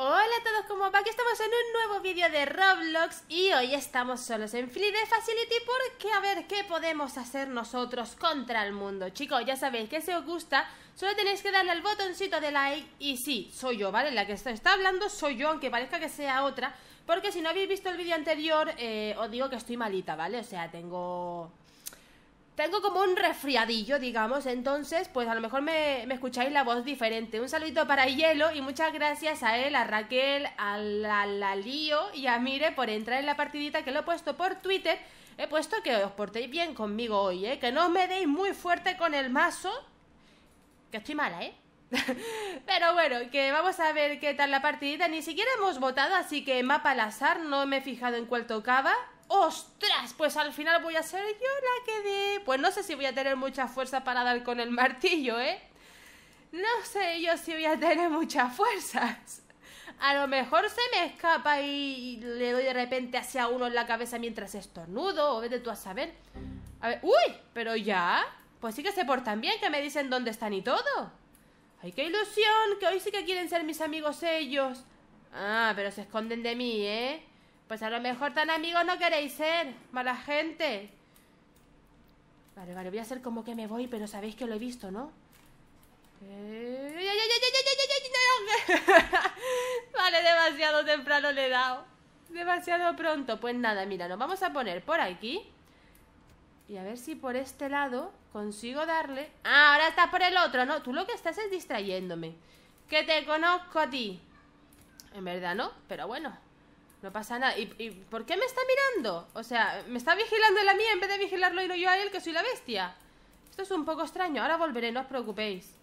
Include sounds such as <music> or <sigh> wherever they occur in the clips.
Hola a todos, ¿cómo va? Aquí estamos en un nuevo vídeo de Roblox y hoy estamos solos en Free The Facility porque a ver qué podemos hacer nosotros contra el mundo. Chicos, ya sabéis que si os gusta, solo tenéis que darle al botoncito de like y sí, soy yo, ¿vale? La que está hablando soy yo, aunque parezca que sea otra, porque si no habéis visto el vídeo anterior, eh, os digo que estoy malita, ¿vale? O sea, tengo tengo como un resfriadillo, digamos, entonces, pues a lo mejor me, escucháis la voz diferente. Un saludito para Hielo y muchas gracias a él, a Raquel, a la, Lío y a Mire por entrar en la partidita que lo he puesto por Twitter. He puesto que os portéis bien conmigo hoy, ¿eh? Que no me deis muy fuerte con el mazo. Que estoy mala, ¿eh? <laughs> Pero bueno, que vamos a ver qué tal la partidita. Ni siquiera hemos votado, así que mapa al azar, no me he fijado en cuál tocaba ostras, pues al final voy a ser yo la que dé. Pues no sé si voy a tener mucha fuerza para dar con el martillo, ¿eh? No sé yo si voy a tener muchas fuerzas. A lo mejor se me escapa y le doy de repente hacia uno en la cabeza mientras estornudo, o vete tú a saber. A ver, uy, pero ya. Pues sí que se portan bien, que me dicen dónde están y todo. ¡Ay, qué ilusión! Que hoy sí que quieren ser mis amigos ellos. Ah, pero se esconden de mí, ¿eh? Pues a lo mejor tan amigos no queréis ser, mala gente. Vale, vale, voy a hacer como que me voy, pero sabéis que lo he visto, ¿no? Vale, demasiado temprano le he dado. Demasiado pronto. Pues nada, mira, nos vamos a poner por aquí. Y a ver si por este lado consigo darle... Ah, ahora está por el otro, ¿no? Tú lo que estás es distrayéndome. Que te conozco a ti. En verdad, ¿no? Pero bueno, no pasa nada. ¿Y, por qué me está mirando? O sea, me está vigilando él a mí en vez de vigilarlo y yo a él, que soy la bestia. Esto es un poco extraño. Ahora volveré, no os preocupéis.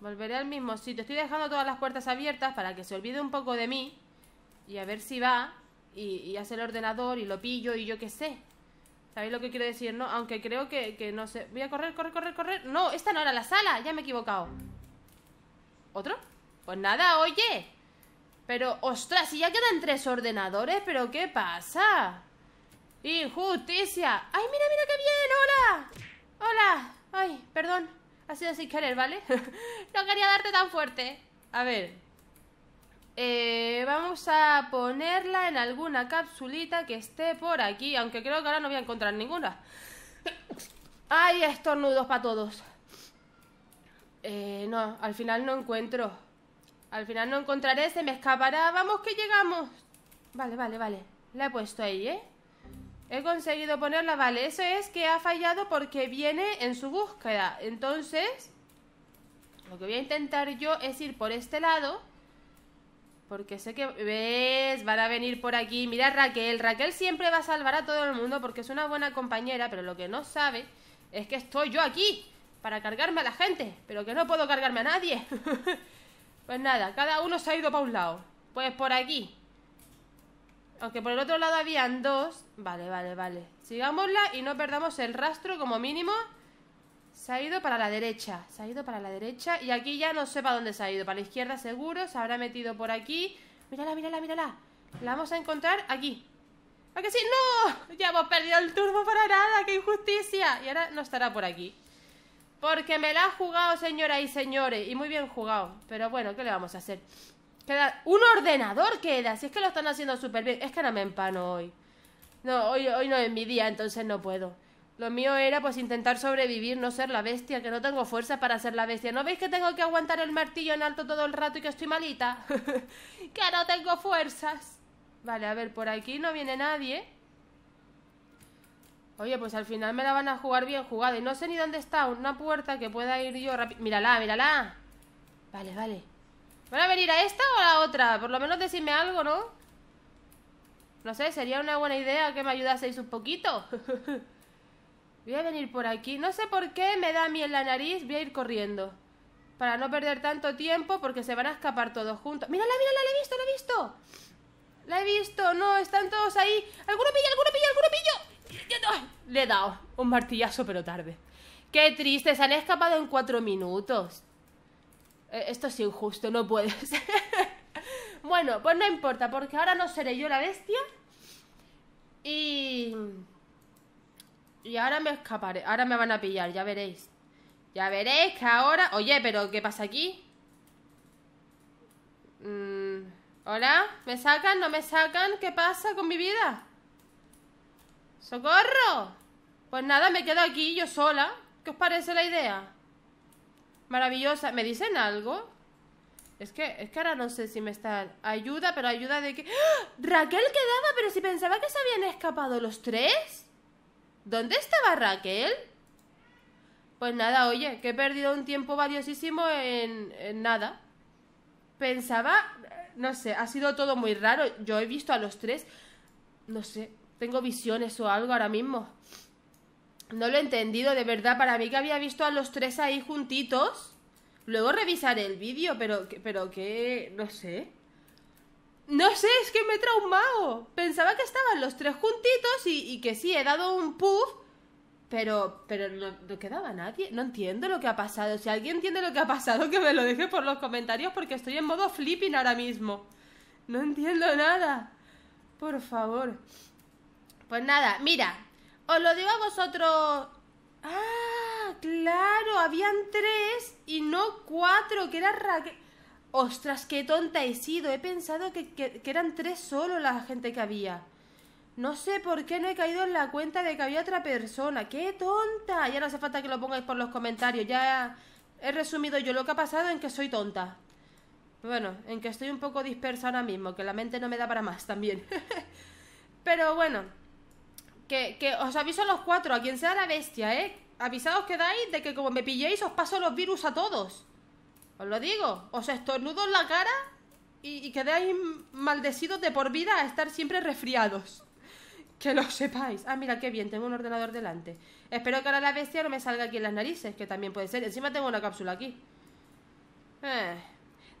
Volveré al mismo sitio. Estoy dejando todas las puertas abiertas para que se olvide un poco de mí. Y a ver si va y, hace el ordenador y lo pillo y yo qué sé. ¿Sabéis lo que quiero decir, no? Aunque creo que, que no sé. Voy a correr, correr, correr, correr. No, esta no era la sala. Ya me he equivocado. ¿Otro? Pues nada, oye. Pero, ostras, si ya quedan tres ordenadores, ¿pero qué pasa? ¡Injusticia! ¡Ay, mira, mira qué bien! ¡Hola! ¡Hola! Ay, perdón. Ha sido sin querer, ¿vale? <laughs> no quería darte tan fuerte. A ver. Eh, vamos a ponerla en alguna capsulita que esté por aquí. Aunque creo que ahora no voy a encontrar ninguna. ¡Ay, estornudos para todos! Eh, no, al final no encuentro. Al final no encontraré, se me escapará. ¡Vamos que llegamos! Vale, vale, vale. La he puesto ahí, ¿eh? He conseguido ponerla, vale. Eso es que ha fallado porque viene en su búsqueda. Entonces, lo que voy a intentar yo es ir por este lado. Porque sé que... ¿Ves? Van a venir por aquí. Mira Raquel. Raquel siempre va a salvar a todo el mundo porque es una buena compañera. Pero lo que no sabe es que estoy yo aquí para cargarme a la gente. Pero que no puedo cargarme a nadie. <laughs> Pues nada, cada uno se ha ido para un lado. Pues por aquí. Aunque por el otro lado habían dos. Vale, vale, vale. Sigámosla y no perdamos el rastro como mínimo. Se ha ido para la derecha. Se ha ido para la derecha. Y aquí ya no sé para dónde se ha ido. Para la izquierda seguro. Se habrá metido por aquí. Mírala, mírala, mírala. La vamos a encontrar aquí. ¿A que sí? ¡No! Ya hemos perdido el turbo para nada. ¡Qué injusticia! Y ahora no estará por aquí. Porque me la ha jugado, señora y señores. Y muy bien jugado. Pero bueno, ¿qué le vamos a hacer? Queda... Un ordenador queda. Si es que lo están haciendo súper bien. Es que no me empano hoy. No, hoy, hoy no es mi día, entonces no puedo. Lo mío era pues intentar sobrevivir, no ser la bestia, que no tengo fuerza para ser la bestia. ¿No veis que tengo que aguantar el martillo en alto todo el rato y que estoy malita? <laughs> que no tengo fuerzas. Vale, a ver, por aquí no viene nadie. Oye, pues al final me la van a jugar bien jugada. Y no sé ni dónde está una puerta que pueda ir yo rápido. Mírala, mírala. Vale, vale. ¿Van a venir a esta o a la otra? Por lo menos decirme algo, ¿no? No sé, sería una buena idea que me ayudaseis un poquito. <laughs> voy a venir por aquí. No sé por qué me da miedo mí en la nariz. Voy a ir corriendo. Para no perder tanto tiempo porque se van a escapar todos juntos. ¡Mírala, mírala! ¡La he visto, la he visto! ¡La he visto! ¡No! Están todos ahí. ¡Alguno pilla, alguno pilla, alguno pillo! le he dado un martillazo, pero tarde. Qué triste, se han escapado en cuatro minutos. Eh, esto es injusto, no <laughs> ser bueno, pues no importa, porque ahora no seré yo la bestia. Y... Y ahora me escaparé, ahora me van a pillar, ya veréis. Ya veréis que ahora... Oye, pero ¿qué pasa aquí? Mm, ¿Hola? ¿Me sacan? ¿No me sacan? ¿Qué pasa con mi vida? ¡Socorro! Pues nada, me quedo aquí yo sola. ¿Qué os parece la idea? Maravillosa. ¿Me dicen algo? Es que, es que ahora no sé si me está... Ayuda, pero ayuda de que... ¡Ah! Raquel quedaba, pero si pensaba que se habían escapado los tres. ¿Dónde estaba Raquel? Pues nada, oye, que he perdido un tiempo valiosísimo en, en nada. Pensaba, no sé, ha sido todo muy raro. Yo he visto a los tres, no sé, tengo visiones o algo ahora mismo. No lo he entendido, de verdad, para mí que había visto a los tres ahí juntitos. Luego revisaré el vídeo, pero, pero que, no sé. No sé, es que me he traumado. Pensaba que estaban los tres juntitos y, que sí, he dado un puff, pero, pero no, no, quedaba nadie. No entiendo lo que ha pasado. Si alguien entiende lo que ha pasado, que me lo deje por los comentarios porque estoy en modo flipping ahora mismo. No entiendo nada. Por favor. Pues nada, mira, os lo digo a vosotros. Ah, claro, habían tres y no cuatro, que era raque. Ostras, qué tonta he sido. He pensado que, que eran tres solo la gente que había. No sé por qué no he caído en la cuenta de que había otra persona. ¡Qué tonta! Ya no hace falta que lo pongáis por los comentarios. Ya he resumido yo lo que ha pasado en que soy tonta. Bueno, en que estoy un poco dispersa ahora mismo, que la mente no me da para más también. <laughs> Pero bueno. Que, os aviso a los cuatro, a quien sea la bestia, ¿eh? Avisados dais de que como me pilléis os paso los virus a todos. Os lo digo, os estornudo en la cara y, quedáis maldecidos de por vida a estar siempre resfriados. <laughs> Que lo sepáis. Ah, mira, qué bien, tengo un ordenador delante. Espero que ahora la bestia no me salga aquí en las narices, que también puede ser. Encima tengo una cápsula aquí. Eh.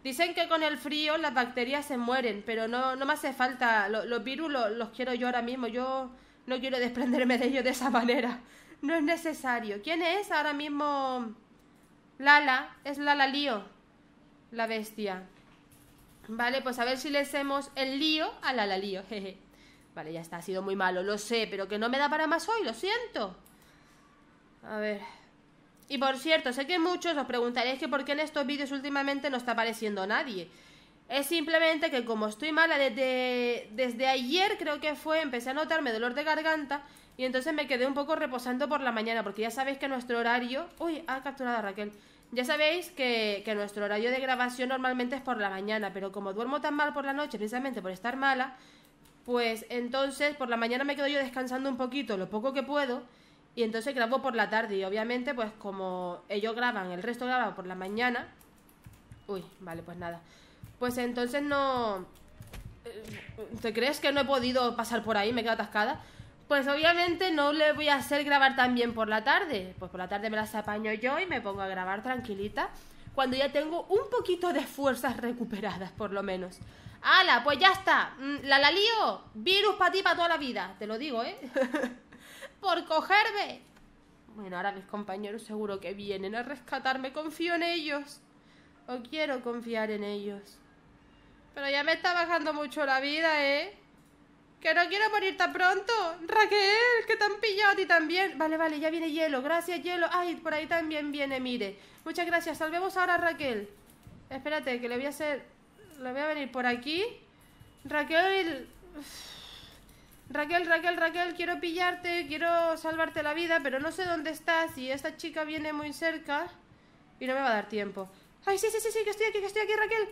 Dicen que con el frío las bacterias se mueren, pero no, no me hace falta. Los, virus los quiero yo ahora mismo. Yo no quiero desprenderme de ello de esa manera. No es necesario. ¿Quién es ahora mismo Lala? Es Lala Lío, la bestia. Vale, pues a ver si le hacemos el lío a Lala Lío. Jeje. Vale, ya está, ha sido muy malo, lo sé, pero que no me da para más hoy, lo siento. A ver. Y por cierto, sé que muchos os preguntaréis que por qué en estos vídeos últimamente no está apareciendo nadie. Es simplemente que como estoy mala desde, desde ayer, creo que fue, empecé a notarme dolor de garganta y entonces me quedé un poco reposando por la mañana, porque ya sabéis que nuestro horario... Uy, ha capturado Raquel. Ya sabéis que, nuestro horario de grabación normalmente es por la mañana, pero como duermo tan mal por la noche, precisamente por estar mala, pues entonces por la mañana me quedo yo descansando un poquito, lo poco que puedo, y entonces grabo por la tarde. Y obviamente, pues como ellos graban, el resto graba por la mañana. Uy, vale, pues nada pues entonces no... Eh, ¿Te crees que no he podido pasar por ahí? Me quedo atascada. Pues obviamente no le voy a hacer grabar tan bien por la tarde. Pues por la tarde me las apaño yo y me pongo a grabar tranquilita. Cuando ya tengo un poquito de fuerzas recuperadas, por lo menos. ¡Hala! Pues ya está. Mm, la la lío. Virus para ti para toda la vida. Te lo digo, ¿eh? <laughs> por cogerme. Bueno, ahora mis compañeros seguro que vienen a rescatarme. Confío en ellos. O quiero confiar en ellos. Pero ya me está bajando mucho la vida, ¿eh? Que no quiero morir tan pronto. Raquel, que tan han pillado a ti también. Vale, vale, ya viene hielo. Gracias, hielo. Ay, por ahí también viene, mire. Muchas gracias. Salvemos ahora Raquel. Espérate, que le voy a hacer... Le voy a venir por aquí. Raquel... Raquel, Raquel, Raquel, quiero pillarte, quiero salvarte la vida, pero no sé dónde estás y esta chica viene muy cerca y no me va a dar tiempo. Ay, sí, sí, sí, sí, que estoy aquí, que estoy aquí, Raquel.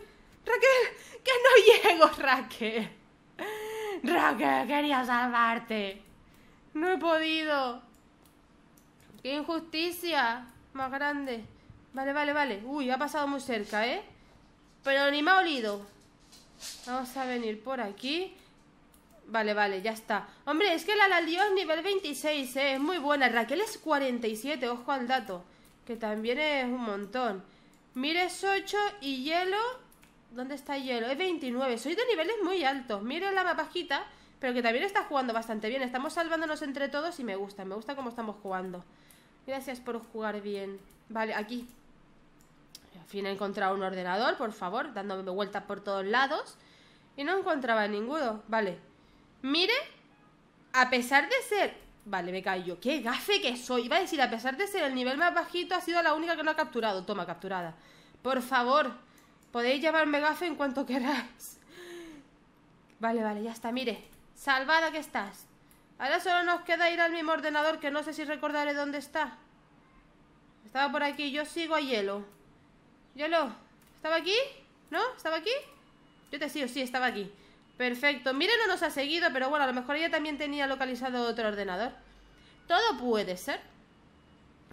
Raquel, que no llego, Raquel. Raquel, quería salvarte. No he podido. Qué injusticia más grande. Vale, vale, vale. Uy, ha pasado muy cerca, ¿eh? Pero ni me ha olido. Vamos a venir por aquí. Vale, vale, ya está. Hombre, es que la la es nivel 26, ¿eh? Es muy buena. Raquel es 47, ojo al dato. Que también es un montón. Mires 8 y hielo ¿Dónde está hielo? Es 29. Soy de niveles muy altos. mire la mapajita, pero que también está jugando bastante bien. Estamos salvándonos entre todos y me gusta. Me gusta cómo estamos jugando. Gracias por jugar bien. Vale, aquí. Al fin he encontrado un ordenador, por favor, dándome vueltas por todos lados. Y no encontraba ninguno. Vale. Mire, a pesar de ser... Vale, me callo. ¡Qué gafe que soy! Iba a decir, a pesar de ser el nivel más bajito, ha sido la única que no ha capturado. Toma, capturada. Por favor, Podéis llevarme gafe en cuanto queráis. Vale, vale, ya está, mire. Salvada que estás. Ahora solo nos queda ir al mismo ordenador que no sé si recordaré dónde está. Estaba por aquí, yo sigo a hielo. Hielo, ¿estaba aquí? ¿No? ¿Estaba aquí? Yo te sigo, sí, estaba aquí. Perfecto. Mire, no nos ha seguido, pero bueno, a lo mejor ella también tenía localizado otro ordenador. Todo puede ser.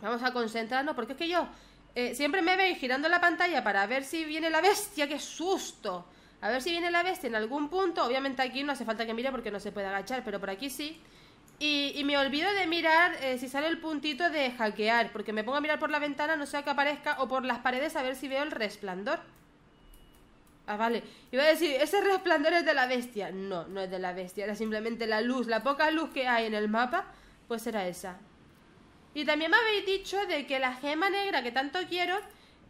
Vamos a concentrarnos, porque es que yo eh, siempre me veis girando la pantalla para ver si viene la bestia, qué susto. A ver si viene la bestia en algún punto. Obviamente aquí no hace falta que mire porque no se puede agachar, pero por aquí sí. Y, me olvido de mirar eh, si sale el puntito de hackear, porque me pongo a mirar por la ventana, no a qué aparezca, o por las paredes a ver si veo el resplandor. Ah, vale. Iba a decir, ese resplandor es de la bestia. No, no es de la bestia, era simplemente la luz, la poca luz que hay en el mapa, pues era esa. Y también me habéis dicho de que la gema negra que tanto quiero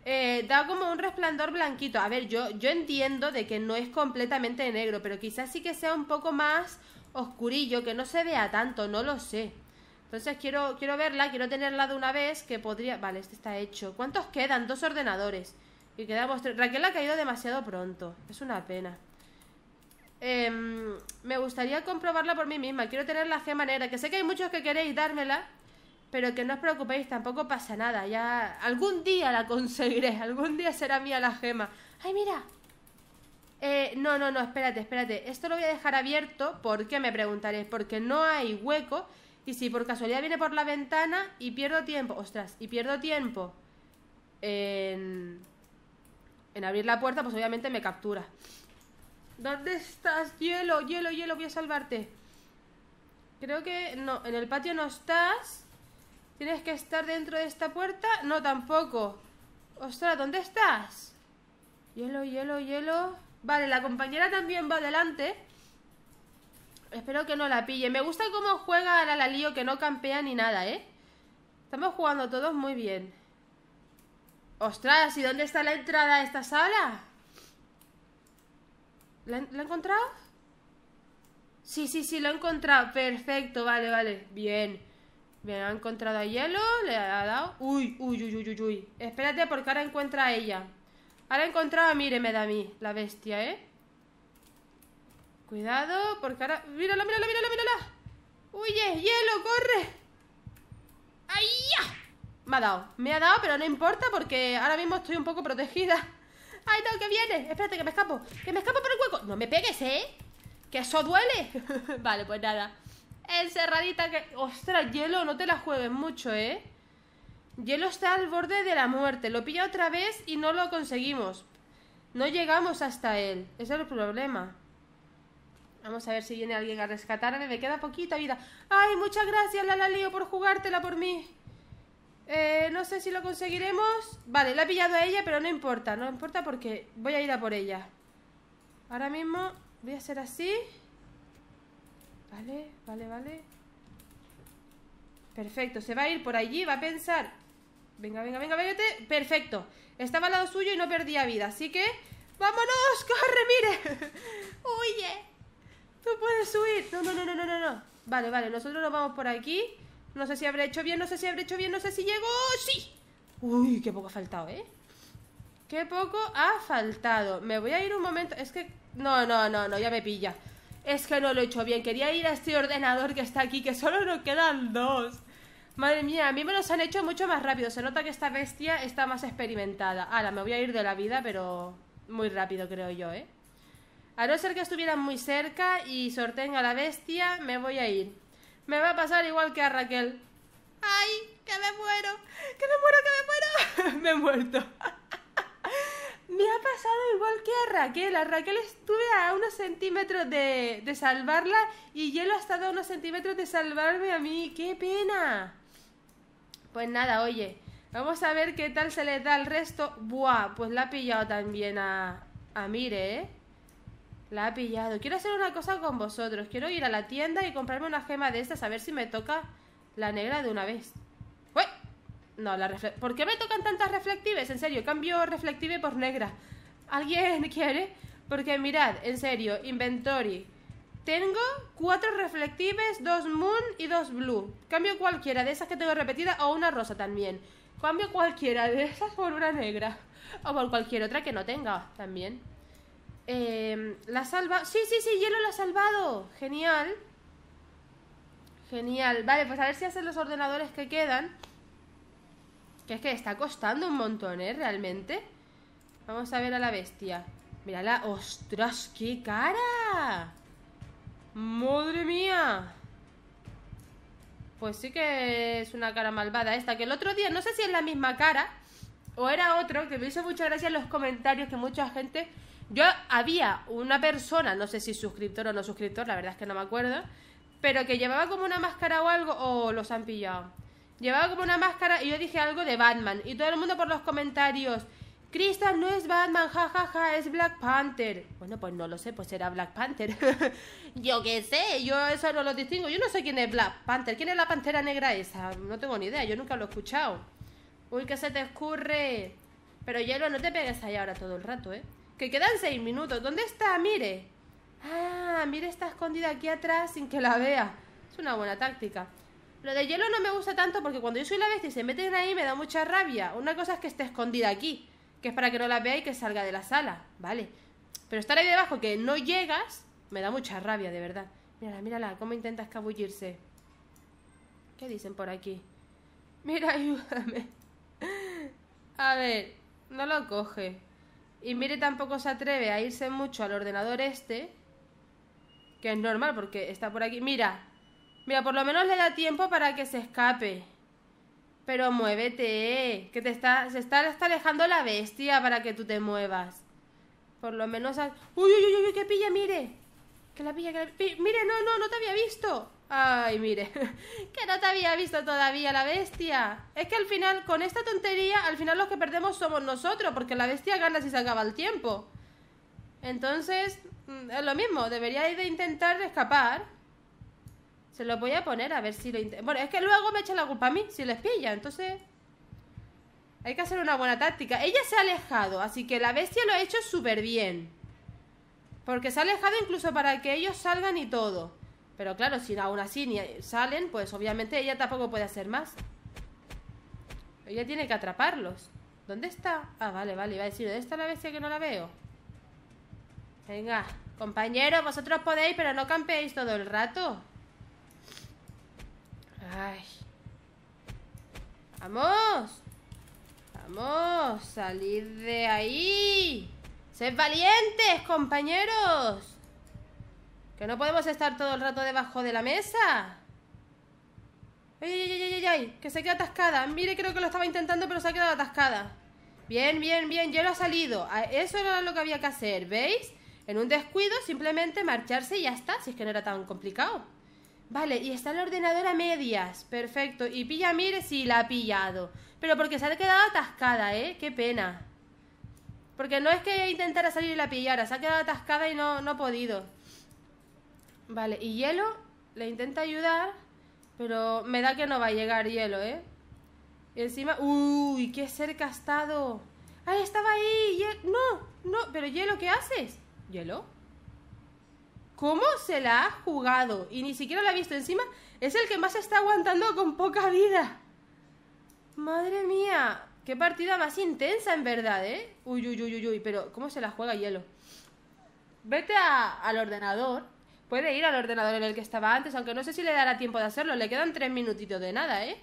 eh, da como un resplandor blanquito. A ver, yo, yo entiendo de que no es completamente negro, pero quizás sí que sea un poco más oscurillo, que no se vea tanto, no lo sé. Entonces quiero, quiero verla, quiero tenerla de una vez, que podría... Vale, este está hecho. ¿Cuántos quedan? Dos ordenadores. Y quedamos Raquel ha caído demasiado pronto. Es una pena. Em, me gustaría comprobarla por mí misma. Quiero tener la gema negra, que sé que hay muchos que queréis dármela, pero que no os preocupéis, tampoco pasa nada. Ya algún día la conseguiré, <laughs> algún día será mía la gema. ¡Ay, mira! Eh, no, no, no, espérate, espérate. Esto lo voy a dejar abierto ¿por qué me preguntaréis, porque no hay hueco. Y si por casualidad viene por la ventana y pierdo tiempo, ostras, y pierdo tiempo en, en abrir la puerta, pues obviamente me captura. ¿Dónde estás? Hielo, hielo, hielo, voy a salvarte. Creo que no, en el patio no estás. ¿Tienes que estar dentro de esta puerta? No, tampoco. Ostras, ¿dónde estás? Hielo, hielo, hielo. Vale, la compañera también va adelante. Espero que no la pille. Me gusta cómo juega la Lío, que no campea ni nada, ¿eh? Estamos jugando todos muy bien. Ostras, ¿y dónde está la entrada a esta sala? ¿La, ¿La he encontrado? Sí, sí, sí, lo he encontrado. Perfecto, vale, vale. Bien. Bien, ha encontrado a Hielo, le ha dado... Uy, uy, uy, uy, uy, uy. Espérate porque ahora encuentra a ella. Ahora ha encontrado a Mire, da a mí, la bestia, ¿eh? Cuidado, porque ahora... ¡Mírala, mírala, mírala, mírala! ¡Huye, Hielo, corre! ¡Ay, Me ha dado, me ha dado, pero no importa porque ahora mismo estoy un poco protegida. ¡Ay, no, que viene! Espérate, que me escapo. ¡Que me escapo por el hueco! ¡No me pegues, eh! ¡Que eso duele! <laughs> vale, pues nada encerradita que... Ostras, hielo, no te la juegues mucho, ¿eh? Hielo está al borde de la muerte. Lo pilla otra vez y no lo conseguimos. No llegamos hasta él. Ese es el problema. Vamos a ver si viene alguien a rescatarme. Me queda poquita vida. ¡Ay, muchas gracias, Lala Leo, por jugártela por mí! Eh, no sé si lo conseguiremos. Vale, la he pillado a ella, pero no importa. No importa porque voy a ir a por ella. Ahora mismo voy a hacer así. Vale, vale, vale. Perfecto, se va a ir por allí, va a pensar. Venga, venga, venga, vete. Perfecto. Estaba al lado suyo y no perdía vida, así que... ¡Vámonos! <laughs> ¡Corre, mire! <laughs> ¡Huye! ¡Tú puedes huir! No, no, no, no, no, no, Vale, vale, nosotros nos vamos por aquí. No sé si habré hecho bien, no sé si habré hecho bien, no sé si llego. ¡Sí! Uy, qué poco ha faltado, ¿eh? Qué poco ha faltado. Me voy a ir un momento. Es que... No, no, no, no, ya me pilla es que no lo he hecho bien, quería ir a este ordenador que está aquí, que solo nos quedan dos. Madre mía, a mí me los han hecho mucho más rápido, se nota que esta bestia está más experimentada. Ahora, me voy a ir de la vida, pero muy rápido creo yo, ¿eh? A no ser que estuvieran muy cerca y sorteen a la bestia, me voy a ir. Me va a pasar igual que a Raquel. ¡Ay! ¡Que me muero! ¡Que me muero! ¡Que me muero! <laughs> me he muerto que a Raquel. A Raquel estuve a unos centímetros de, salvarla y Hielo ha estado a unos centímetros de salvarme a mí. ¡Qué pena! Pues nada, oye, vamos a ver qué tal se le da al resto. Buah, pues la ha pillado también a, a Mire, ¿eh? La ha pillado. Quiero hacer una cosa con vosotros. Quiero ir a la tienda y comprarme una gema de estas a ver si me toca la negra de una vez. ¡Uy! No, la ¿Por qué me tocan tantas reflectives? En serio, cambio reflective por negra. ¿Alguien <laughs> quiere? Porque mirad, en serio, inventory. Tengo cuatro reflectives, dos moon y dos blue. Cambio cualquiera de esas que tengo repetida o una rosa también. Cambio cualquiera de esas por una negra. <laughs> O por cualquier otra que no tenga también. Eh, la salva. Sí, sí, sí, hielo lo ha salvado. Genial. Genial. Vale, pues a ver si hacen los ordenadores que quedan. Que es que está costando un montón, ¿eh? Realmente. Vamos a ver a la bestia. Mírala. ¡Ostras, qué cara! ¡Madre mía! Pues sí que es una cara malvada esta. Que el otro día, no sé si es la misma cara o era otro, que me hizo mucha gracia en los comentarios que mucha gente... Yo había una persona, no sé si suscriptor o no suscriptor, la verdad es que no me acuerdo, pero que llevaba como una máscara o algo, o los han pillado. Llevaba como una máscara y yo dije algo de Batman. Y todo el mundo por los comentarios, Crystal no es Batman, jajaja, es Black Panther. Bueno, pues no lo sé, pues será Black Panther. <laughs> yo qué sé, yo eso no lo distingo. Yo no sé quién es Black Panther. ¿Quién es la pantera negra esa? No tengo ni idea, yo nunca lo he escuchado. Uy, que se te escurre. Pero hielo, no te pegues ahí ahora todo el rato, ¿eh? Que quedan seis minutos. ¿Dónde está? Mire. Ah, mire, está escondida aquí atrás sin que la vea. Es una buena táctica. Lo de hielo no me gusta tanto porque cuando yo soy la bestia y se meten ahí me da mucha rabia. Una cosa es que esté escondida aquí que es para que no la vea y que salga de la sala, ¿vale? Pero estar ahí debajo que no llegas, me da mucha rabia, de verdad. Mírala, mírala, cómo intenta escabullirse. ¿Qué dicen por aquí? Mira, <laughs> ayúdame. A ver, no lo coge. Y mire, tampoco se atreve a irse mucho al ordenador este. Que es normal porque está por aquí. Mira, mira, por lo menos le da tiempo para que se escape. Pero muévete, que te está, se está, alejando la bestia para que tú te muevas. Por lo menos... uy, uy, uy! ¡Que pilla, mire! Que la pilla, que la pilla. Mire, no, no, no te había visto. Ay, mire. <laughs> que no te había visto todavía la bestia. Es que al final, con esta tontería, al final los que perdemos somos nosotros, porque la bestia gana si se acaba el tiempo. Entonces, mm, es lo mismo, ir de intentar escapar. Se lo voy a poner a ver si lo intento. Bueno, es que luego me echan la culpa a mí si les pilla, entonces. Hay que hacer una buena táctica. Ella se ha alejado, así que la bestia lo ha hecho súper bien. Porque se ha alejado incluso para que ellos salgan y todo. Pero claro, si aún así ni salen, pues obviamente ella tampoco puede hacer más. Ella tiene que atraparlos. ¿Dónde está? Ah, vale, vale. Iba a decir, ¿dónde está la bestia que no la veo? Venga, compañeros, vosotros podéis, pero no campeéis todo el rato. ¡Vamos! ¡Vamos! ¡Salid de ahí! ¡Sed valientes, compañeros! ¡Que no podemos estar todo el rato debajo de la mesa! ¡Ay, ay, ay, ay, que se queda atascada! Mire, creo que lo estaba intentando, pero se ha quedado atascada. Bien, bien, bien, ya lo ha salido. Ah, eso era lo que había que hacer, ¿veis? En un descuido, simplemente marcharse y ya está, si es que no era tan complicado. Vale, y está el ordenador a medias. Perfecto. Y pilla, mire, si la ha pillado. Pero porque se ha quedado atascada, ¿eh? Qué pena. Porque no es que intentara salir y la pillara. Se ha quedado atascada y no, no ha podido. Vale, y hielo le intenta ayudar. Pero me da que no va a llegar hielo, ¿eh? Y encima... ¡Uy! ¡Qué cerca ha estado! ¡Ahí estaba ahí! ¡No! ¡No! ¿Pero hielo qué haces? ¿Hielo? cómo se la ha jugado y ni siquiera la ha visto encima, es el que más está aguantando con poca vida. Madre mía, qué partida más intensa en verdad, ¿eh? Uy, uy, uy, uy, uy, pero ¿cómo se la juega hielo? Vete al ordenador. Puede ir al ordenador en el que estaba antes, aunque no sé si le dará tiempo de hacerlo. Le quedan tres minutitos de nada, ¿eh?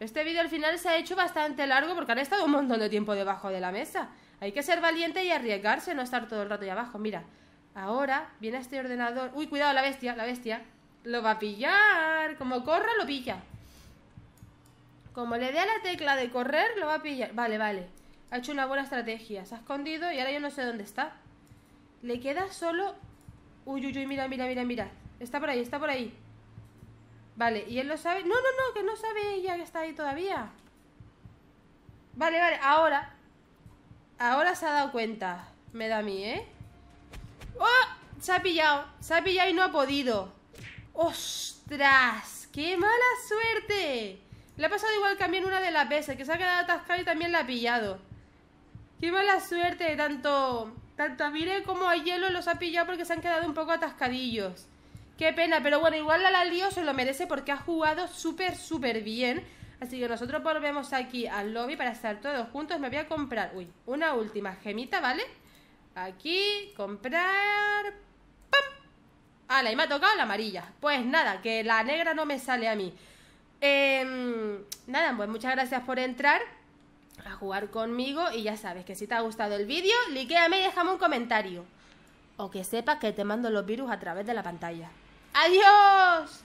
Este vídeo al final se ha hecho bastante largo porque han estado un montón de tiempo debajo de la mesa. Hay que ser valiente y arriesgarse, no estar todo el rato ahí abajo. Mira, Ahora viene este ordenador. Uy, cuidado, la bestia, la bestia. Lo va a pillar. Como corra, lo pilla. Como le dé a la tecla de correr, lo va a pillar. Vale, vale. Ha hecho una buena estrategia. Se ha escondido y ahora yo no sé dónde está. Le queda solo... Uy, uy, uy, mira, mira, mira, mira. Está por ahí, está por ahí. Vale, y él lo sabe. No, no, no, que no sabe ella que está ahí todavía. Vale, vale, ahora. Ahora se ha dado cuenta. Me da a mí, ¿eh? ¡Oh! Se ha pillado. Se ha pillado y no ha podido. ¡Ostras! ¡Qué mala suerte! Le ha pasado igual que a mí una de las veces, que se ha quedado atascado y también la ha pillado. ¡Qué mala suerte! Tanto, tanto a Mire como a Hielo los ha pillado porque se han quedado un poco atascadillos. ¡Qué pena! Pero bueno, igual la, la lío se lo merece porque ha jugado súper, súper bien. Así que nosotros volvemos aquí al lobby para estar todos juntos. Me voy a comprar, uy, una última gemita, ¿vale? vale Aquí, comprar. ¡Pam! Ah, y me ha tocado la amarilla. Pues nada, que la negra no me sale a mí. Em, nada, pues muchas gracias por entrar a jugar conmigo. Y ya sabes que si te ha gustado el vídeo, likeame y déjame un comentario. O que sepas que te mando los virus a través de la pantalla. ¡Adiós!